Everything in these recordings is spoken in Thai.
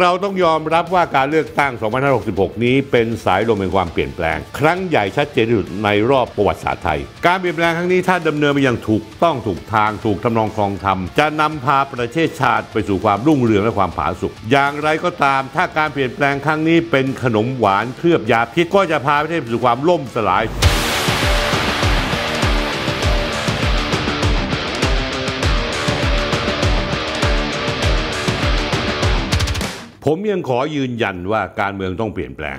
เราต้องยอมรับว่าการเลือกตั้ง 2566 นี้เป็นสายลมแห่งความเปลี่ยนแปลง ครั้งใหญ่ชัดเจนที่สุดในรอบประวัติศาสตร์ไทย การเปลี่ยนแปลงครั้งนี้ถ้าดำเนินไปอย่างถูกต้องถูกทางถูกทำนองคลองธรรมจะนำพาประเทศชาติไปสู่ความรุ่งเรืองและความผาสุก อย่างไรก็ตาม ถ้าการเปลี่ยนแปลงครั้งนี้ เป็นขนมหวานเคลือบยาพิษก็จะพาประเทศไปสู่ความล่มสลายผมยังขอยืนยันว่าการเมืองต้องเปลี่ยนแปลง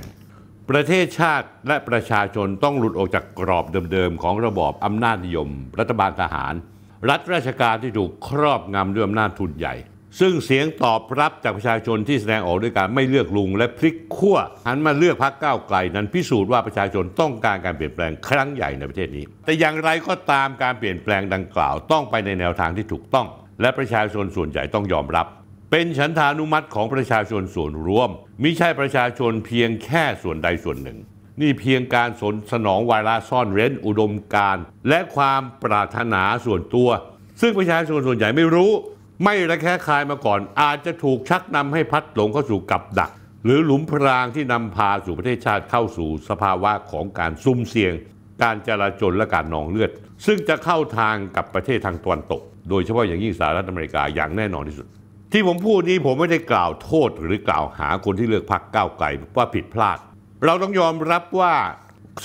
ประเทศชาติและประชาชนต้องหลุดออกจากกรอบเดิมๆของระบอบอำนาจนิยม รัฐบาลทหาร รัฐราชการที่ถูกครอบงำด้วยอำนาจทุนใหญ่ ซึ่งเสียงตอบรับจากประชาชนที่แสดงออกด้วยการไม่เลือกลุงและพลิกขั้วหันมาเลือกพรรคก้าวไกล นั้นพิสูจน์ว่าประชาชนต้องการการเปลี่ยนแปลงครั้งใหญ่ในประเทศนี้ แต่อย่างไรก็ตามการเปลี่ยนแปลงดังกล่าวต้องไปในแนวทางที่ถูกต้อง และประชาชนส่วนใหญ่ต้องยอมรับเป็นฉันทานุมัติของประชาชนส่วนรวม มิใช่ประชาชนเพียงแค่ส่วนใดส่วนหนึ่ง นี่เพียงการสนสนองวาระซ่อนเร้นอุดมการ และความปรารถนาส่วนตัว ซึ่งประชาชนส่วนใหญ่ไม่รู้ ไม่ระแคะคายมาก่อน อาจจะถูกชักนำให้พัดหลงเข้าสู่กับดัก หรือหลุมพรางที่นำพาสู่ประเทศชาติเข้าสู่สภาวะของการซุ่มเสี่ยง การจราจนและการนองเลือด ซึ่งจะเข้าทางกับประเทศทางตะวันตก โดยเฉพาะอย่างยิ่งสหรัฐอเมริกาอย่างแน่นอนที่สุดที่ผมพูดนี้ผมไม่ได้กล่าวโทษหรือกล่าวหาคนที่เลือกพักก้าวไกลว่าผิดพลาด เราต้องยอมรับว่า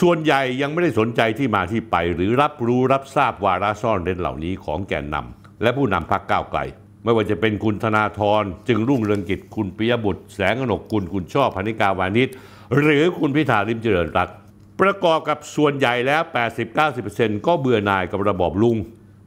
ส่วนใหญ่ยังไม่ได้สนใจที่มาที่ไป หรือรับรู้รับทราบวาระซ่อนเร้นเหล่านี้ของแกนนำ และผู้นำพักก้าวไกลไม่ว่าจะเป็นคุณธนาธรจึงรุ่งเรืองกิจคุณปิยบุตร แสงกนกุลคุณช่อพนิกาวานิชหรือคุณพิธาลิมเจริญรัตประกอบกับส่วนใหญ่แล้ว80-90%ก็เบื่อหน่ายกับระบอบลุง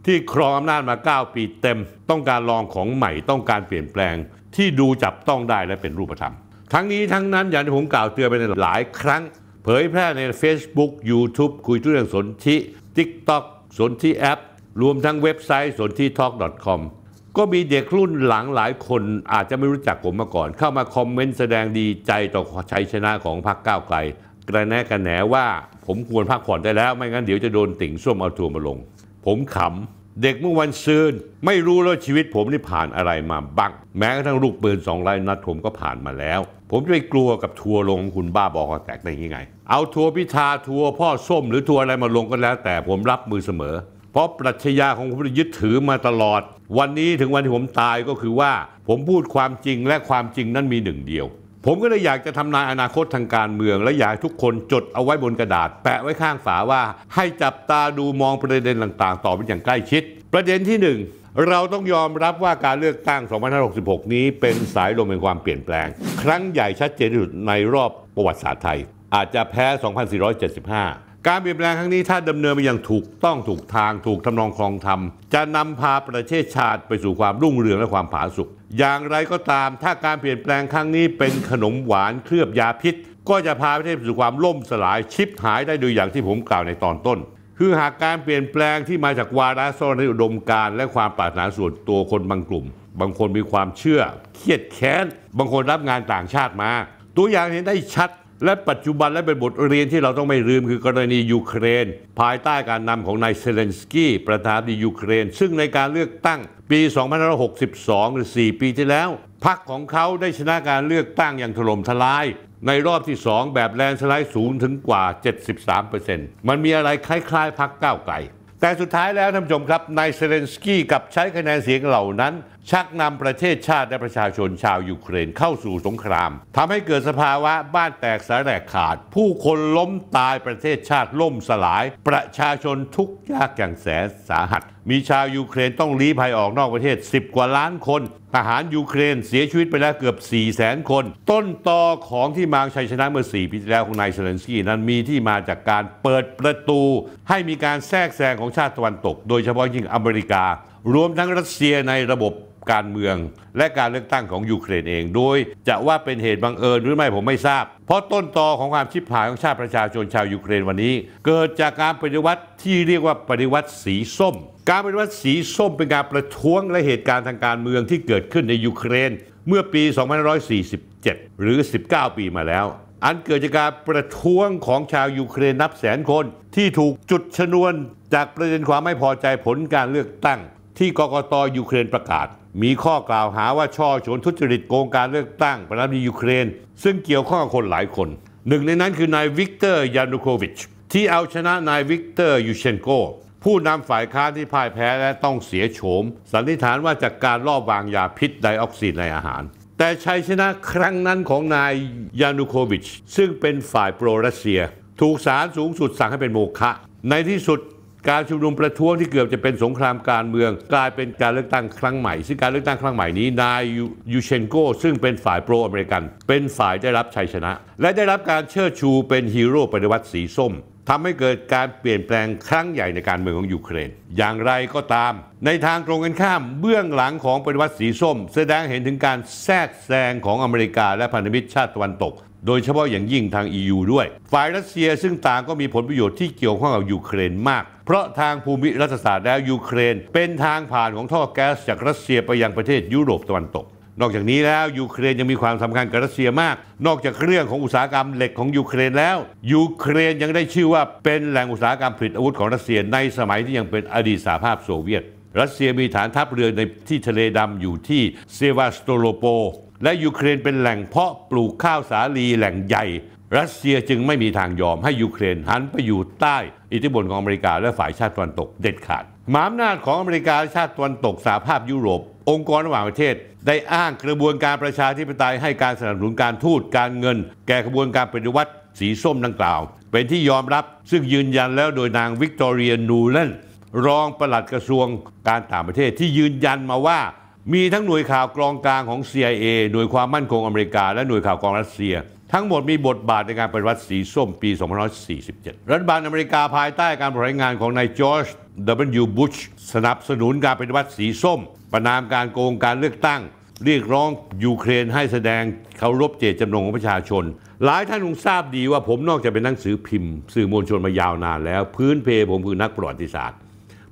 ที่ครองอำนาจมา 9 ปีเต็มต้องการลองของใหม่ต้องการเปลี่ยนแปลงที่ดูจับต้องได้และเป็นรูปธรรมทั้งนี้ทั้งนั้นอย่างที่ผมกล่าวเตือนไปในหลายครั้ง เผยแพร่ใน Facebook YouTube คุยทุกเรื่องสนธิ TikTok สนธิแอปรวมทั้งเว็บไซต์สนธิ talk com ก็มีเด็กรุ่นหลังหลายคนอาจจะไม่รู้จักผมมาก่อน เข้ามาคอมเมนต์แสดงดีใจต่อชัยชนะของพรรคก้าวไกลกระแนะกระแหนว่าผมควรพักผ่อนได้แล้วไม่งั้นเดี๋ยวจะโดนติ่งส้มเอาทัวมาลงผมขำ เด็กเมื่อวันซืนไม่รู้แล้วชีวิตผมนี่ผ่านอะไรมาบ้างแม้กระทั่งลูกปืนสองไรยนัดผมก็ผ่านมาแล้ว ผมจะไปกลัวกับทัวลงคุณบ้าบอคอแตกได้ยังไง เอาทัวพิธาทัวพ่อส้มหรือทัวอะไรมาลงก็แล้ว แต่ผมรับมือเสมอ เพราะปรัชญาของผมยึดถือมาตลอด วันนี้ถึงวันที่ผมตายก็คือว่า ผมพูดความจริงและความจริงนั้นมีหนึ่งเดียวผมก็เลยอยากจะทำนายอนาคตทางการเมืองและอยากทุกคนจดเอาไว้บนกระดาษแปะไว้ข้างฝาว่า ให้จับตาดูมองประเด็นต่างๆ ต่อไปอย่างใกล้ชิด ประเด็นที่ 1 เราต้องยอมรับว่าการเลือกตั้ง 2566 นี้เป็นสายลมแห่งความเปลี่ยนแปลง ครั้งใหญ่ชัดเจนที่สุดในรอบประวัติศาสตร์ไทย อาจจะแพ้ 2475 การเปลี่ยนแปลงครั้งนี้ถ้าดำเนินไปอย่างถูกต้องถูกทางถูกทำนองคลองธรรมจะนำพาประเทศชาติไปสู่ความรุ่งเรืองและความผาสุกอย่างไรก็ตามถ้าการเปลี่ยนแปลงครั้งนี้เป็นขนมหวานเคลือบยาพิษ ก็จะพาประเทศสู่ความล่มสลายชิปหายได้โดยอย่างที่ผมกล่าวในตอนต้น คือหากการเปลี่ยนแปลงที่มาจากวาระซ่อนในอุดมการและความปรารถนาส่วนตัวคนบางกลุ่ม บางคนมีความเชื่อเครียดแค้นบางคนรับงานต่างชาติมา ตัวอย่างเห็นได้ชัดและปัจจุบันและเป็นบทเรียนที่เราต้องไม่ลืมคือกรณียูเครน ภายใต้การนำของนายเซเลนสกี้ประธานาธิบดียูเครน ซึ่งในการเลือกตั้งปี2562 หรือ 4 ปีที่แล้วพรรคของเขาได้ชนะการเลือกตั้งอย่างถล่มทลาย ในรอบที่ 2 แบบแลนสไลด์สูงถึงกว่า 73%มันมีอะไรคล้ายๆพรรคก้าวไกลแต่สุดท้ายแล้วท่านผู้ชมครับนายเซเลนสกี้กับใช้คะแนนเสียงเหล่านั้น ชักนำประเทศชาติและประชาชนชาวยูเครนเข้าสู่สงครามทำให้เกิดสภาวะ บ้านแตกสาแหลกขาด ผู้คนล้มตายประเทศชาติล่มสลายประชาชนทุกยากอย่างแสนสาหัส มีชาวยูเครนต้องลี้ภัยออกนอกประเทศ10กว่าล้านคนทหารยูเครนเสียชีวิตไปแล้วเกือบ 4 0 0แสนคน ต้นตอของที่มาชัยชนะเมื่อ 4 ปีที่แล้วของนายเซเลนสกี้นั้นมีที่มาจากการเปิดประตู ให้มีการแทรกแซงของชาติตะวันตก โดยเฉพาะยิ่งอเมริกา รวมทั้งรัสเซียในระบบการเมือง และการเลือกตั้งของยูเครนเองโดยจะว่าเป็นเหตุบังเอิญหรือไม่ผมไม่ทราบ เพราะต้นตอของความชิบหายของชาติประชาชนชาวยูเครนวันนี้ เกิดจากการปฏิวัติที่เรียกว่าปฏิวัติสีส้มการปฏิวัติสีส้มเป็นการประท้วงและเหตุการณ์ทางการเมืองที่เกิดขึ้นในยูเครนเมื่อปี2547 หรือ 19 ปีมาแล้ว อันเกิดจากการประท้วงของชาวยูเครนนับแสนคนที่ถูกจุดชนวนจากประเด็นความไม่พอใจผลการเลือกตั้งที่กกตยูเครนประกาศ มีข้อกล่าวหาว่าช่อฉนทุจริตโกงการเลือกตั้งประธานาธิบดียูเครน ซึ่งเกี่ยวข้องกับคนหลายคนหนึ่งในนั้นคือนายวิกเตอร์ยานุโควิชที่เอาชนะนายวิกเตอร์ยูเชนโกผู้นำฝ่ายค้านที่พ่ายแพ้และต้องเสียโฉมสันนิษฐานว่าจากการลอบวางยาพิษไดออกซิดในอาหาร แต่ชัยชนะครั้งนั้นของนายยานูโควิชซึ่งเป็นฝ่ายโปรรัสเซีย ถูกศาลสูงสุดสั่งให้เป็นโมฆะในที่สุดการชุมนุมประท้วงที่เกือบจะเป็นสงครามการเมือง กลายเป็นการเลือกตั้งครั้งใหม่ ซึ่งการเลือกตั้งครั้งใหม่นี้นายยูเชนโกซึ่งเป็นฝ่ายโปรอเมริกัน เป็นฝ่ายได้รับชัยชนะ และได้รับการเชิดชูเป็นฮีโร่ปฏิวัติสีส้มทำให้เกิดการเปลี่ยนแปลงครั้งใหญ่ในการเมืองของยูเครน อย่างไรก็ตาม ในทางตรงกันข้ามเบื้องหลังของปฏิวัติสีส้ม แสดงเห็นถึงการแทรกแซงของอเมริกาและพันธมิตรชาติตะวันตก โดยเฉพาะอย่างยิ่งทาง EU ด้วย ฝ่ายรัสเซียซึ่งต่างก็มีผลประโยชน์ที่เกี่ยวข้องกับยูเครนมาก เพราะทางภูมิรัฐศาสตร์แล้วยูเครน เป็นทางผ่านของท่อแก๊สจากรัสเซียไปยังประเทศยุโรปตะวันตกนอกจากนี้แล้ว ยูเครนยังมีความสำคัญกับรัสเซียมาก นอกจากเรื่องของอุตสาหกรรมเหล็กของยูเครนแล้วยูเครนยังได้ชื่อว่าเป็นแหล่งอุตสาหกรรมผลิตอาวุธของรัสเซียในสมัยที่ยังเป็นอดีตสหภาพโซเวียต รัสเซียมีฐานทัพเรือในที่ทะเลดำอยู่ที่เซวาสโตโลโปและยูเครนเป็นแหล่งเพาะปลูกข้าวสาลีแหล่งใหญ่รัสเซียจึงไม่มีทางยอมให้ยูเครนหันไปอยู่ใต้ อิทธิพลของอเมริกาและฝ่ายชาติตะวันตกเด็ดขาดหมามนาจของอเมริกาชาติตะวันตกสหภาพยุโรป องค์กรระหว่างประเทศ ได้อ้างกระบวนการประชาธิปไตยให้การสนับสนุนการทูต การเงิน แก่กระบวนการปฏิวัติ สีส้มดังกล่าว เป็นที่ยอมรับซึ่งยืนยันแล้วโดยนางวิกตอเรียนูเลนรองปลัดกระทรวงการต่างประเทศที่ยืนยันมาว่า มีทั้งหน่วยข่าวกรองกลางของ CIA หน่วยความมั่นคงอเมริกาและหน่วยข่าวกรองรัสเซียทั้งหมดมีบทบาทในการปฏิวัติสีส้มปี2547 รัฐบาลอเมริกาภายใต้การบริหารงานของนายจอร์จ W. ูบ s ชสนับสนุนการปฏิวัติสีส้ม ประนามการโกงการเลือกตั้ง เรียกร้องยูเครนให้แสดงเคารพเจตจำนงของประชาชน หลายท่านคงทราบดีว่าผมนอกจากเป็นนักสือพิมพ์ สื่อมวลชนมายาวนานแล้ว พื้นเพผมคือนักประวัติศาสตร์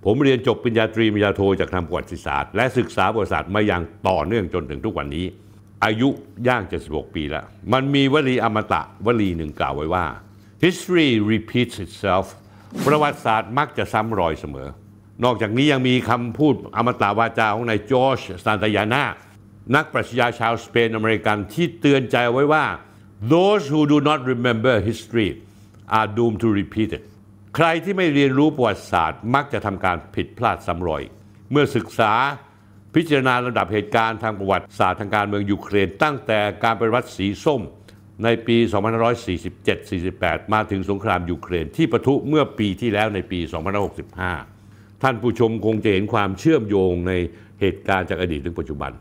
ผมเรียนจบปริญญาตรีปริญญาโทจากทางประวัติศาสตร์และศึกษาประวัติศาสตร์มาอย่างต่อเนื่องจนถึงทุกวันนี้อายุย่าง 76 ปีแล้ว มันมีวลีอมตะวลีหนึ่งกล่าวไว้ว่า history repeats itself ประวัติศาสตร์มักจะซ้ำรอยเสมอ นอกจากนี้ยังมีคำพูดอมตะวาจาของนายจอร์จซานตยานา นักปรัชญาชาวสเปนอเมริกันที่เตือนใจไว้ว่า those who do not remember history are doomed to repeat it ใครที่ไม่เรียนรู้ประวัติศาสตร์มักจะทำการผิดพลาดซ้ำรอย เมื่อศึกษาพิจารณาลำดับเหตุการณ์ทางประวัติศาสตร์ทางการเมืองยูเครน ตั้งแต่การปฏิวัติสีส้ม ในปี 2547-48 มาถึงสงครามยูเครนที่ปะทุเมื่อปีที่แล้วในปี 2565 ท่านผู้ชมคงจะเห็นความเชื่อมโยงในเหตุการณ์จากอดีตถึงปัจจุบัน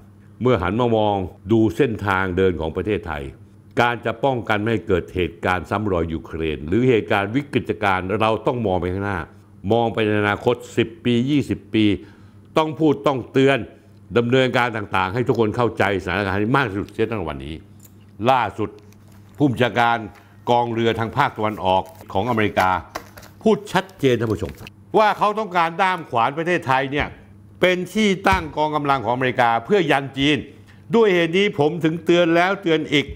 เมื่อหันมามองดูเส้นทางเดินของประเทศไทย การจะป้องกันไม่ให้เกิดเหตุการณ์ซ้ำรอยยูเครน หรือเหตุการณ์วิกฤตการณ์เราต้องมองไปข้างหน้า มองไปในอนาคต 10 ปี 20 ปี ต้องพูดต้องเตือนดำเนินการต่างๆ ให้ทุกคนเข้าใจสถานการณ์มากที่สุดเช่นตั้งวันนี้ ล่าสุดผู้บัญชาการกองเรือทางภาคตะวันออกของอเมริกา พูดชัดเจนท่านผู้ชม ว่าเขาต้องการด้ามขวานประเทศไทยเนี่ยเป็นที่ตั้งกองกำลังของอเมริกาเพื่อยันจีน ด้วยเหตุนี้ผมถึงเตือนแล้วเตือนอีก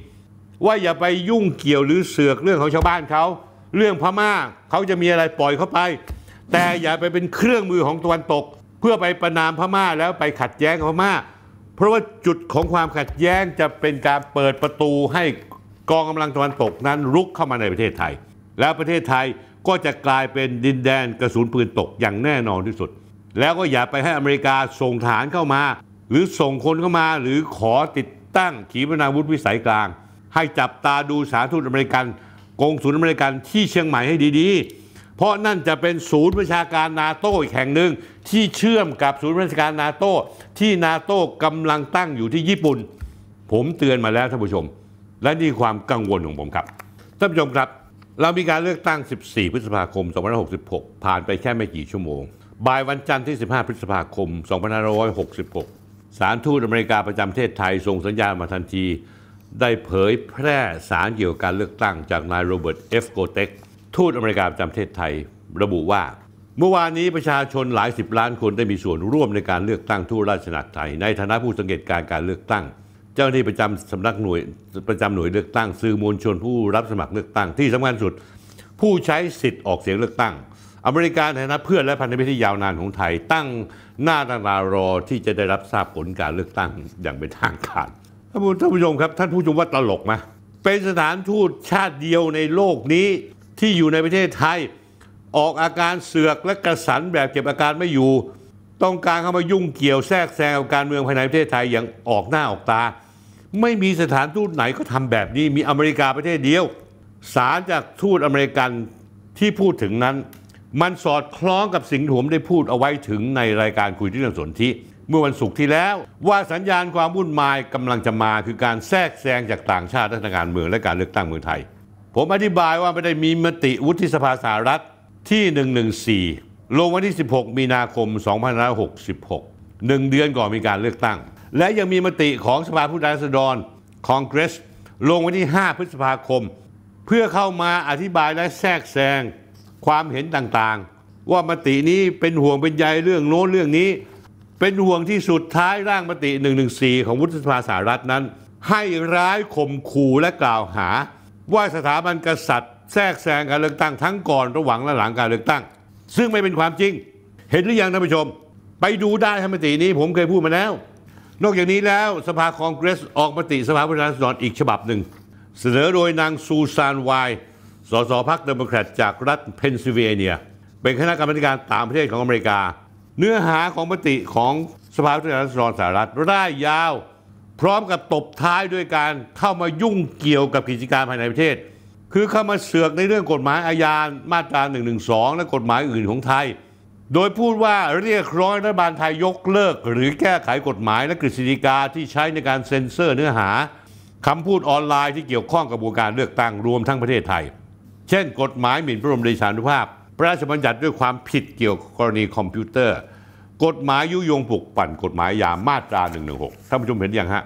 ว่าอย่าไปยุ่งเกี่ยวหรือเสือกเรื่องของชาวบ้านเขาเรื่องพมา่าเขาจะมีอะไรปล่อยเข้าไป แต่อย่าไปเป็นเครื่องมือของตะวันตกเพื่อไปประนามพม่าแล้วไปขัดแย้งพม่าเพราะว่าจุดของความขัดแย้งจะเป็นการเปิดประตูให้กองกำลังตะวันตกนั้น รุกเข้ามาในประเทศไทย แล้วประเทศไทยก็จะกลายเป็นดินแดนกระสุนปืนตกอย่างแน่นอนที่สุด แล้วก็อย่าไปให้อเมริกาส่งฐานเข้ามาหรือส่งคนเข้ามาหรือขอติดตั้งขีปนาวุธวิสัยกลาง ให้จับตาดูสาธุฐอเมริกันกองสุนอเมริกันที่เชียงใหม่ให้ดี ๆเพราะนั่นจะเป็นศูนย์ประชาการนาโต้อีกแห่งหนึ่งที่เชื่อมกับศูนย์ประชาการนาโต้ที่นาโต้กำลังตั้งอยู่ที่ญี่ปุ่น ผมเตือนมาแล้วท่านผู้ชม และนี่ความกังวลของผมครับ ท่านผู้ชมครับเรามีการเลือกตั้ง 14 พฤษภาคม 2566 ผ่านไปแค่ไม่กี่ชั่วโมงบ่ายวันจันทร์ที่ 15 พฤษภาคม 2566 สารทูตอเมริกา ประจำประเทศไทยส่งสัญญาณมาทันทีได้เผยแพร่สารเกี่ยวกับการเลือกตั้งจากนายโรเบิร์ตเอฟโกเต็กทูตอเมริกาประจำประเทศไทยระบุว่า เมื่อวานนี้ประชาชนหลายสิบล้านคนได้มีส่วนร่วมในการเลือกตั้งทูตราชนาจักไทย ในฐานะผู้สังเกตการการเลือกตั้ง เจ้าหน้าที่ประจำสำนักหน่วยประจำหน่วยเลือกตั้งสื่อมวลชนผู้รับสมัครเลือกตั้งที่สำคัญสุด ผู้ใช้สิทธิ์ออกเสียงเลือกตั้ง อเมริกาในฐานะเพื่อนและพันธมิตรที่ยาวนานของไทยตั้งหน้าตั้งตารอที่จะได้รับทราบผลการเลือกตั้งอย่างเป็นทางการท่านผู้ชมครับท่านผู้ชมว่าตลกไหมเป็นสถานทูตชาติเดียวในโลกนี้ที่อยู่ในประเทศไทย ออกอาการเสือกและกระสันแบบเก็บอาการไม่อยู่ ต้องการเข้ามายุ่งเกี่ยวแทรกแซงกับการเมืองภายในประเทศไทยอย่างออกหน้าออกตา ไม่มีสถานทูตไหนก็ทำแบบนี้มีอเมริกาประเทศเดียวสารจากทูตอเมริกันที่พูดถึงนั้น มันสอดคล้องกับสิ่งที่ผมได้พูดเอาไว้ถึงในรายการคุยที่เรื่องสนธิเมื่อวันศุกร์ที่แล้ว ว่าสัญญาณความวุ่นวายกำลังจะมา คือการแทรกแซงจากต่างชาติทางการเมืองและการเลือกตั้งเมืองไทยผมอธิบายว่าไม่ได้มีมติวุฒิสภาสหรัฐที่ 114 ลงวันที่ 16 มีนาคม2566หนึ่งเดือนก่อนมีการเลือกตั้ง และยังมีมติของสภาผู้แทนราษฎรคองเกรสลงวันที่ 5 พฤษภาคม เพื่อเข้ามาอธิบายและแทรกแซงความเห็นต่างๆ ว่ามตินี้เป็นห่วงเป็นใยเรื่องโน้นเรื่องนี้ เป็นห่วงที่สุดท้ายร่างมติ 114 ของวุฒิสภาสหรัฐนั้น ให้ร้ายข่มขู่และกล่าวหาว่าสถาบันกษัตริย์แทรกแซงการเลือกตั้ง ทั้งก่อนระหว่างและหลังการเลือกตั้ง ซึ่งไม่เป็นความจริง เห็นหรือยัง ท่านผู้ชม ไปดูได้่านมตินี้ผมเคยพูดมาแล้ว นอกจากนี้แล้วสภาคองเกรส ออกมติสภาผู้แทนราษฎรอีกฉบับหนึ่ง เสนอโดยนางซูซานไวสสพรรคเดโมแครตจากรัฐเพนซิลเวเนีย เป็นคณะกรรมการต่างประเทศของอเมริกา เนื้อหาของมติของสภาผู้แทนราษฎรสหรัฐร่ายยาวพร้อมกับตบท้ายด้วยการเข้ามายุ่งเกี่ยวกับกิจการภายในประเทศ คือเข้ามาเสือกในเรื่องกฎหมายอาญามาตรา 112 และกฎหมายอื่นของไทย โดยพูดว่าเรียกร้องรัฐบาลไทยยกเลิกหรือแก้ไขกฎหมายและกฤษฎีกาที่ใช้ในการเซ็นเซอร์เนื้อหาคำพูดออนไลน์ที่เกี่ยวข้องกับวงการเลือกตั้งรวมทั้งประเทศไทย เช่น กฎหมายหมิ่นพระบรมเดชานุภาพ พระราชบัญญัติด้วยความผิดเกี่ยวกับกรณีคอมพิวเตอร์กฎหมายยุยงปลุกปั่นกฎหมายยามาตรา 116 ท่านผู้ชมเห็นยังฮะ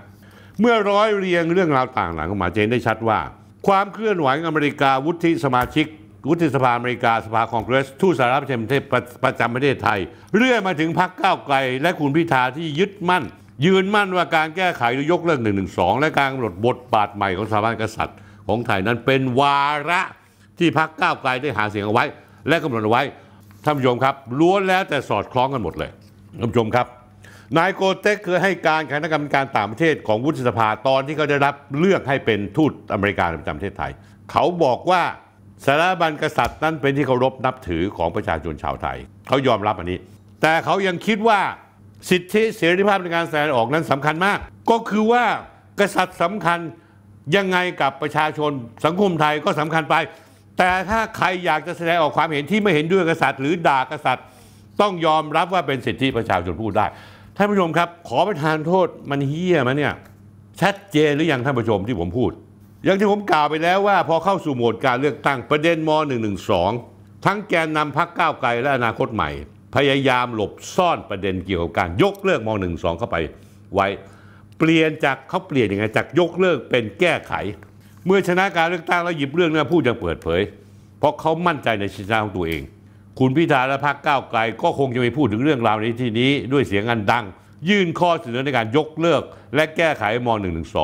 เมื่อร้อยเรียงเรื่องราวต่างหลังออกมาจะเห็นได้ชัดว่า ความเคลื่อนไหวอเมริกา วุฒิสมาชิก วุฒิสภาอเมริกา สภาคองเกรสทูตสหรัฐประจำประเทศประจำประเทศไทยเรื่อยมาถึงพรรคก้าวไกล และคุณพิธาที่ยึดมั่น ยืนมั่นว่าการแก้ไขหรือยกเลิก1นึและการกำหนดบทบาทใหม่ของสถาบันกษัตริย์ ของไทยนั้นเป็นวาระที่พรรคก้าวไกลได้หาเสียงเอาไว้ และกำหนดเอาไว้ท่านผู้ชมครับ ล้วนแล้วแต่สอดคล้องกันหมดเลยท่านผู้ชมครับนายโกเต็กเคยให้การคณะกรรมการต่างประเทศของวุฒิสภาตอนที่เขาได้รับเลือกให้เป็นทูตอเมริกาประจำประเทศไทย เขาบอกว่าสารบัญกษัตริย์นั้นเป็นที่เคารพนับถือของประชาชนชาวไทย เขายอมรับอันนี้ แต่เขายังคิดว่าสิทธิเสรีภาพในการแสดงออกนั้นสำคัญมาก ก็คือว่ากษัตริย์สำคัญยังไงกับประชาชนสังคมไทยก็สำคัญไป แต่ถ้าใครอยากจะแสดงออกความเห็นที่ไม่เห็นด้วยกษัตริย์ หรือด่ากษัตริย์ ต้องยอมรับว่าเป็นสิทธิประชาชนพูดได้ท่านผู้ชมครับขอประทานโทษมันเฮี้ยมันเนี่ยชัดเจนหรือยังท่านผู้ชมที่ผมพูด อย่างที่ผมกล่าวไปแล้วว่า พอเข้าสู่โหมดการเลือกตั้งประเด็นม .112 ทั้งแกนนำพักก้าวไกลและอนาคตใหม่ พยายามหลบซ่อนประเด็นเกี่ยวกับการยกเลิกม .112 เข้าไป ไว้เปลี่ยนจากเขาเปลี่ยนยังไงจากยกเลิกเป็นแก้ไข เมื่อชนะการเลือกตั้งแล้วหยิบเรื่องนี้พูดอย่างเปิดเผย เพราะเขามั่นใจในชนะของตัวเองคุณพิธาและพรรคก้าวไกลก็คงจะไปพูดถึงเรื่องราวในที่นี้ด้วยเสียงอันดัง ยื่นข้อเสนอในการยกเลิกและแก้ไขม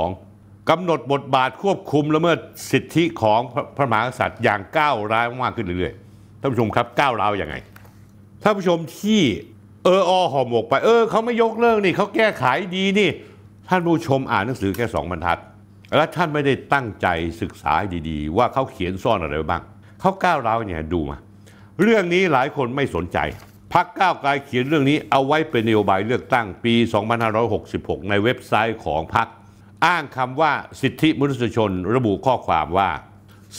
.112 กำหนดบทบาทควบคุมละเมิดสิทธิของพระมหากษัตริย์อย่างก้าวร้ายมากขึ้นเรื่อยๆท่านผู้ชมครับก้าวร้าวยังไงท่านผู้ชมที่เอออห่อหมกไป เออ เขาไม่ยกเลิกนี่เขาแก้ไขดีนี่ ท่านผู้ชมอ่านหนังสือแค่สองบรรทัดและท่านไม่ได้ตั้งใจศึกษาดีๆ ว่าเขาเขียนซ่อนอะไรบ้างเขาก้าวร้าวเนี่ยดูมาเรื่องนี้หลายคนไม่สนใจ พักก้าวไกลเขียนเรื่องนี้เอาไว้เป็นนโยบายเลือกตั้งปี 2566 ในเว็บไซต์ของพัก อ้างคำว่าสิทธิมนุษยชนระบุข้อความว่า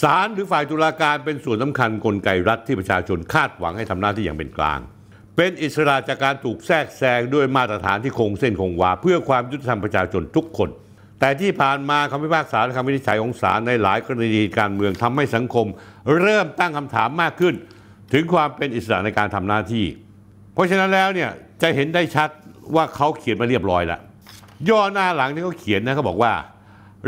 ศาลหรือฝ่ายตุลาการเป็นส่วนสำคัญกลไกรัฐที่ประชาชนคาดหวังให้ทำหน้าที่อย่างเป็นกลาง เป็นอิสระจากการถูกแทรกแซงด้วยมาตรฐานที่คงเส้นคงวาเพื่อความยุติธรรมประชาชนทุกคน แต่ที่ผ่านมาคำพิพากษาและคำวินิจฉัยของศาลในหลายกรณีการเมืองทำให้สังคม เริ่มตั้งคำถามมากขึ้นถึงความเป็นอิสระในการทำหน้าที่ เพราะฉะนั้นแล้วเนี่ยจะเห็นได้ชัดว่าเขาเขียนมาเรียบร้อยแล้วย่อหน้าหลังที่เขาเขียนนะเขาบอกว่า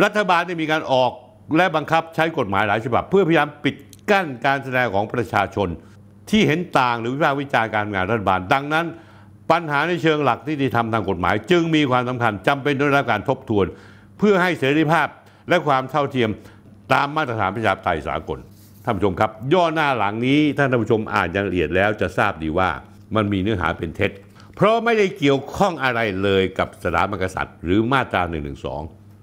รัฐบาลได้มีการออกและบังคับใช้กฎหมายหลายฉบับ เพื่อพยายามปิดกั้นการแสดงของประชาชน ที่เห็นต่างหรือวิพากษ์วิจารณ์การงานรัฐบาลดังนั้น ปัญหาในเชิงหลักที่ดีทำทางกฎหมาย จึงมีความสำคัญจำเป็นต้องรับการทบทวน เพื่อให้เสรีภาพ และความเท่าเทียมตามมาตรฐานประชาธิปไตยสากลท่านผู้ชมครับย่อหน้าหลังนี้ท่านผู้ชมอ่านอย่างละเอียดแล้วจะทราบดีว่ามันมีเนื้อหาเป็นเท็จ เพราะไม่ได้เกี่ยวข้องอะไรเลยกับสถาบันกษัตริย์ หรือมาตรา1นึ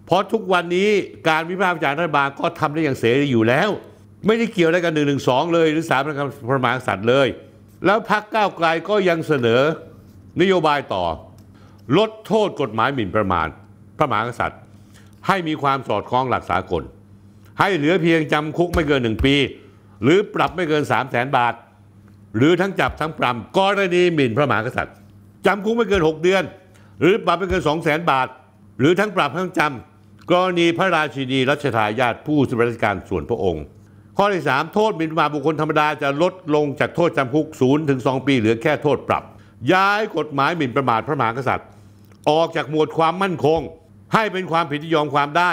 เพราะทุกวันนี้การวิพากษ์วิจารณ์รัฐบาลก็ทำได้อย่างเสรีอยู่แล้ว ไม่ได้เกี่ยวอะไรกับ1นึเลยหรือสถาบันพระมหากษัตริย์เลย แล้วพรรคก้าวไกลก็ยังเสนอนโยบายต่อลดโทษกฎหมายหมิ่นประมาทพระมหากษัตริย์ ให้มีความสอดคล้องหลักสากลให้เหลือเพียงจำคุกไม่เกิน 1 ปี หรือปรับไม่เกิน 3 0 0แสนบาท หรือทั้งจับทั้งปรับกรณีหมิ่นพระมหากษัตริย์จำคุกไม่เกิน 6 เดือน หรือปรับไม่เกิน 2 0 0แสนบาท หรือทั้งปรับทั้งจำกรณีพระราชินีรัชทายาทผู้สบรชการส่วนพระองค์ ข้อที่ 3 โทษหมิ่นประมาทบุคคลธรรมดาจะลดลงจากโทษจำคุก0ถึง2ปีเหลือแค่โทษปรับ ย้ายกฎหมายหมิ่นประมาทพระมหากษัตริย์ ออกจากหมวดความมั่นคง ให้เป็นความผิดที่ยอมความได้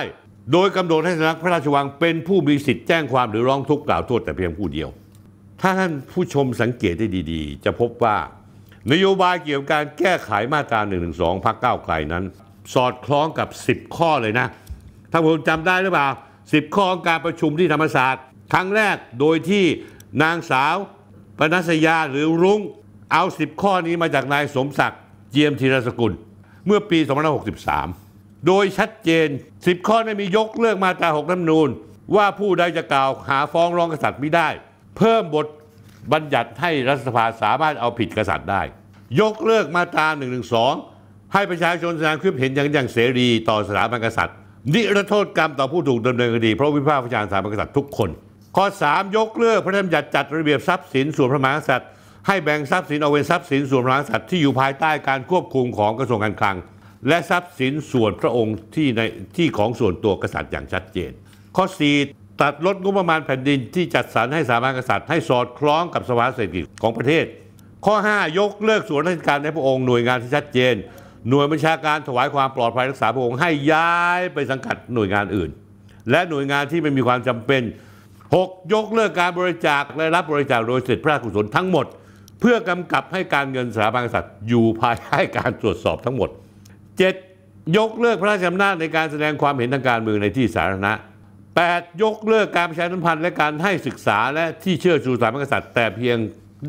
โดยกำหนดให้สำนักพระราชวังเป็นผู้มีสิทธิ์แจ้งความ หรือร้องทุกข์กล่าวโทษแต่เพียงผู้เดียว ถ้าท่านผู้ชมสังเกตได้ดีๆ จะพบว่า นโยบายเกี่ยวกับการแก้ไขมาตรา1นึพักเก้าไกลนั้น สอดคล้องกับ 10 ข้อเลยนะ ถ้าผมจำได้หรือเปล่า 10 ข้อการประชุมที่ธรรมศาสตร์ ครั้งแรกโดยที่นางสาวปนัสยาหรือรุ้งเอา10ข้อนี้มาจากนายสมศักดิ์เจียมธีรสกุลเมื่อปี 2563โดยชัดเจน 10 ข้อ ไม้มียกเลิกมาตรา6 น้ำนูนว่าผู้ใดจะกล่าวหาฟ้องร้องกษัตริย์ไม่ได้ เพิ่มบทบัญญัติให้รัฐสภาสามารถเอาผิดกษัตริย์ได้ ยกเลิกมาตรา1นึให้ประชาชนแสดงความเห็นอย่างอย่างเสรีต่อสถาบันกษัตริย์นิรโทษกรรมต่อผู้ถูกดำเนินคดีเพราะวิพากษ์วิจารณ์สถาบันกษัตริย์ทุกคน ข้อ 3 ยกเลิกพระราชบัญญัติจัดระเบียบทรัพย์สินส่วนพระมหากษัตริย์ ให้แบ่งทรัพย์สินเอาเป็นทรัพย์สินส่วนพระมหากษัตริย์ที่อยู่ภายใต้การควบคุมของกระทรวงการคลังและทรัพย์สินส่วนพระองค์ที่ในที่ของส่วนตัวกษัตริย์อย่างชัดเจน ข้อ4ตัดลดงบประมาณแผ่นดินที่จัดสรรให้สถาบันกษัตริย์ ให้สอดคล้องกับสภาพเศรษฐกิจของประเทศ ข้อ 5 ยกเลิกส่วนราชการในพระองค์หน่วยงานที่ชัดเจน หน่วยบัญชาการถวายความปลอดภัยรักษาพระองค์ให้ย้ายไปสังกัดหน่วยงานอื่น และหน่วยงานที่ไม่มีความจำเป็น 6. ยกเลิกการบริจาคและรับบริจาคโดยเสร็จพระราชกุศลทั้งหมด เพื่อกำกับให้การเงินสถาบันกษัตริย์อยู่ภายใต้การตรวจสอบทั้งหมด 7. ยกเลิกพระราชอำนาจในการแสดงความเห็นทางการเมืองในที่สาธารณะ 8. ยกเลิกการประชาสัมพันธ์และการให้ศึกษาและที่เชื่อชูสามกษัตริย์ แต่เพียง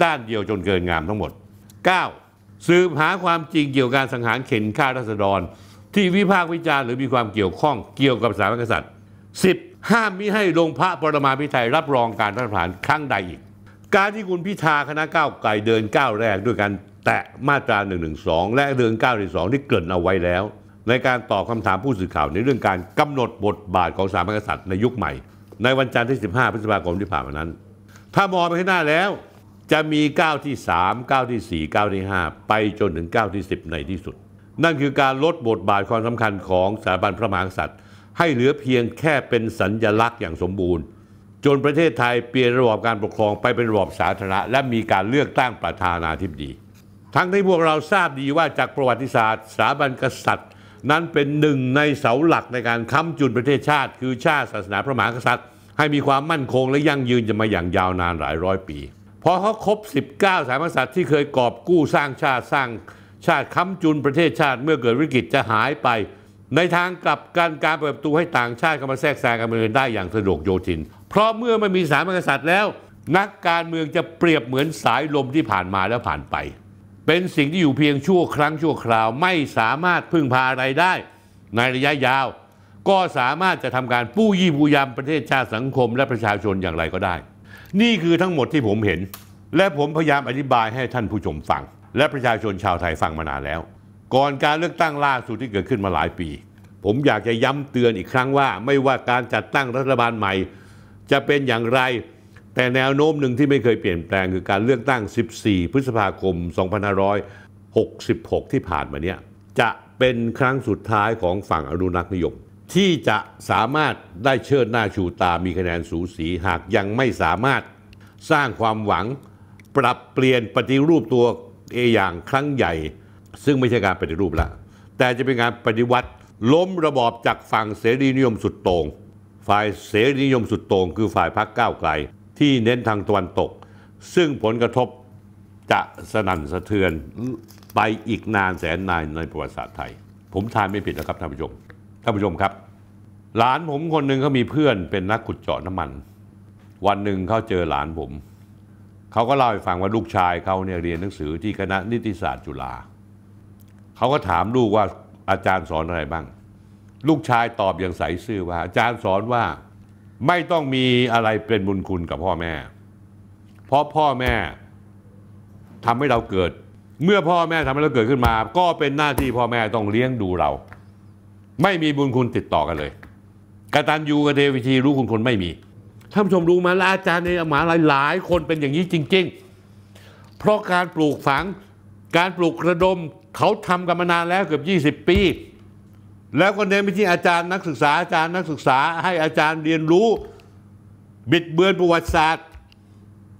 ด้านเดียวจนเกินงามทั้งหมด 9. สืบหาความจริงเกี่ยวกับการสังหารเข็นฆ่ารัษฎร ที่วิพากษ์วิจารณ์หรือมีความเกี่ยวข้องเกี่ยวกับสามกษัตริย์ 10. ห้ามมิให้ลงพระปรมาภิไธยรับรองการรัฐประหารครั้งใดอีก การที่คุณพิธาคณะก้าวไกลเดินก้าวแรกด้วยการแตะมาตรา1นึและเรื่อง9ก้สองที่เกริ่นเอาไว้แล้ว ในการตอบคาถามผู้สื่อข่าวในเรื่องการกำหนดบทบาทของสามกษัตริย์ในยุคใหม่ ในวันจันทร์ที่ 15 พฤษภาคมที่ผ่านมานั้น ถ้ามองไปข้างหน้าแล้วจะมี 9 ที่ 3 9 ที่ 4 9 ที่ 5 ไปจนถึง 9 ที่ 10 ในที่สุด นั่นคือการลดบทบาทความสำคัญของสถาบันพระมหากษัตริย์ให้เหลือเพียงแค่เป็นสัญญลักษณ์อย่างสมบูรณ์ จนประเทศไทยเปลี่ยนระบบการปกครองไปเป็นระบบสาธารณะและมีการเลือกตั้งประธานาธิบดีทั้งที่พวกเราทราบดีว่าจากประวัติศาสตร์สถาบันกษัตริย์ นั้นเป็นหนึ่งในเสาหลักในการค้ำจุนประเทศชาติ คือชาติศาสนาพระมหากษัตริย์ ให้มีความมั่นคงและยั่งยืนจะมาอย่างยาวนานหลายร้อย ปีพอเขาครบ 19สายมกษัตริย์ที่เคยกอบกู้สร้างชาติสร้าง ชาติค้ำจุนประเทศชาติเมื่อเกิดวิกฤตจะหายไป ในทางกลับกันการเปิดประตูให้ต่างชาติเข้ามาแทรกแซงการเมืองได้อย่างสะดวกโยทิน เพราะเมื่อไม่มีสายมกษัตริย์แล้ว นักการเมืองจะเปรียบเหมือนสายลมที่ผ่านมาแล้วผ่านไปเป็นสิ่งที่อยู่เพียงชั่วครั้งชั่วคราวไม่สามารถพึ่งพาอะไรได้ในระยะยาว ก็สามารถจะทำการปู้ยี่ปูยำประเทศชาติสังคมและประชาชนอย่างไรก็ได้ นี่คือทั้งหมดที่ผมเห็น และผมพยายามอธิบายให้ท่านผู้ชมฟังและประชาชนชาวไทยฟังมานานแล้ว ก่อนการเลือกตั้งล่าสุดที่เกิดขึ้นมาหลายปี ผมอยากจะย้ำเตือนอีกครั้งว่า ไม่ว่าการจัดตั้งรัฐบาลใหม่จะเป็นอย่างไรแต่แนวโน้มหนึ่งที่ไม่เคยเปลี่ยนแปลงคือการเลือกตั้ง 14 พฤษภาคม 2566 ที่ผ่านมาเนี้ย จะเป็นครั้งสุดท้ายของฝั่งอนุรักษ์นิยม ที่จะสามารถได้เชิดหน้าชูตามีคะแนนสูสี หากยังไม่สามารถสร้างความหวังปรับเปลี่ยนปฏิรูปตัวเออย่างครั้งใหญ่ ซึ่งไม่ใช่การปฏิรูปละแต่จะเป็นการปฏิวัติ ล้มระบอบจากฝั่งเสรีนิยมสุดโตง่งฝ่ายเสรีนิยมสุดโต่งคือฝ่ายพรรคก้าวไกลที่เน้นทางตะวันตก ซึ่งผลกระทบจะสนั่นสะเทือนไปอีกนานแสนนานในประวัติศาสตร์ไทย ผมทายไม่ผิดนะครับ ท่านผู้ชมท่านผู้ชมครับ หลานผมคนหนึ่งเขามีเพื่อนเป็นนักขุดเจาะน้ำมัน วันหนึ่งเขาเจอหลานผม เขาก็เล่าให้ฟังว่าลูกชายเขาเนี่ยเรียนหนังสือที่คณะนิติศาสตร์จุฬาเขาก็ถามลูกว่าอาจารย์สอนอะไรบ้าง ลูกชายตอบอย่างใสซื่อว่าอาจารย์สอนว่าไม่ต้องมีอะไรเป็นบุญคุณกับพ่อแม่ เพราะพ่อแม่ทำให้เราเกิด เมื่อพ่อแม่ทำให้เราเกิดขึ้นมา ก็เป็นหน้าที่พ่อแม่ต้องเลี้ยงดูเรา ไม่มีบุญคุณติดต่อกันเลยกตัญญูกเทวิชีรู้คุณคนไม่มี ท่านผู้ชมรู้มาแล้วอาจารย์ในมหาลัยหลายคนเป็นอย่างนี้จริง ๆ เพราะการปลูกฝัง การปลูกระดม เขาทำกันมานานแล้วเกือบ 20 ปีแล้วก็เน้นไปที่อาจารย์นักศึกษาอาจารย์นักศึกษาให้อาจารย์เรียนรู้ บิดเบือนประวัติศาสตร์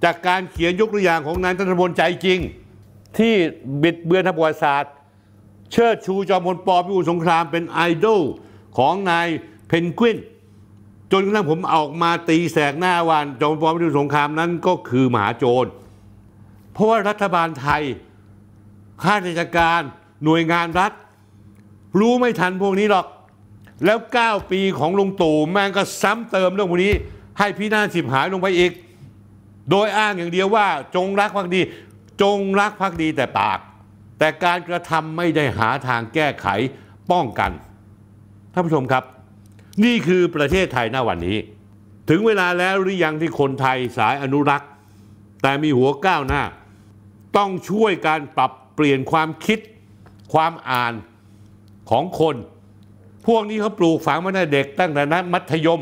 จากการเขียนยกตัวอย่างของนายธนพลใจจริง ที่บิดเบือนประวัติศาสตร์ เชิดชูจอมพลปพิบูลสงครามเป็นไอดอลของนายเพนกวินจนกระทั่งผมออกมาตีแสกหน้าวันจอมพลปพิบูลสงครามนั้นก็คือหมาโจรเพราะว่ารัฐบาลไทยข้าราชการหน่วยงานรัฐรู้ไม่ทันพวกนี้หรอก แล้ว 9 ปีของลุงตู่แม่งก็ซ้ำเติมเรื่องพวกนี้ ให้พี่นาสิบหายลงไปอีก โดยอ้างอย่างเดียวว่าจงรักภักดี จงรักภักดีแต่ปาก แต่การกระทำไม่ได้หาทางแก้ไขป้องกัน ท่านผู้ชมครับ นี่คือประเทศไทยณวันนี้ ถึงเวลาแล้วหรือยังที่คนไทยสายอนุรักษ์ แต่มีหัวก้าวหน้าต้องช่วยการปรับเปลี่ยนความคิดความอ่านของคน พวกนี้เขาปลูกฝังมาตั้งเด็กตั้งแต่นั้นมัธยม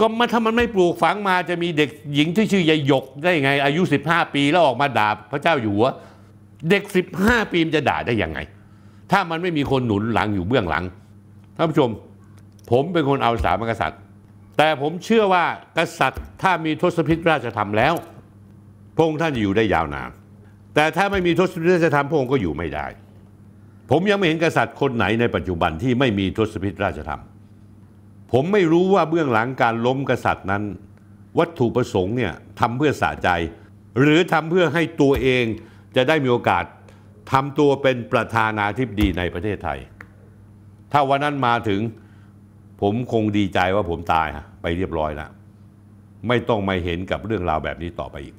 ก็มาถ้ามันไม่ปลูกฝังมาจะมีเด็กหญิงที่ชื่อยาหยกได้ไง อายุ 15 ปีแล้วออกมาด่าพระเจ้าอยู่หัวเด็ก 15 ปีมันจะด่าได้ยังไง ถ้ามันไม่มีคนหนุนหลังอยู่เบื้องหลังท่านผู้ชมผมเป็นคนเอาสามกษัตริย์ แต่ผมเชื่อว่ากษัตริย์ถ้ามีทศพิธราชธรรมแล้วพระองค์ท่านอยู่ได้ยาวนานแต่ถ้าไม่มีทศพิธราชธรรมพระองค์ก็อยู่ไม่ได้ผมยังไม่เห็นกษัตริย์คนไหนในปัจจุบันที่ไม่มีทศพิธราชธรรม ผมไม่รู้ว่าเบื้องหลังการล้มกษัตริย์นั้น วัตถุประสงค์เนี่ยทำเพื่อสะใจ หรือทำเพื่อให้ตัวเองจะได้มีโอกาสทำตัวเป็นประธานาธิบดีในประเทศไทย ถ้าวันนั้นมาถึงผมคงดีใจว่าผมตาย ไปเรียบร้อยแล้วไม่ต้องมาเห็นกับเรื่องราวแบบนี้ต่อไปอีก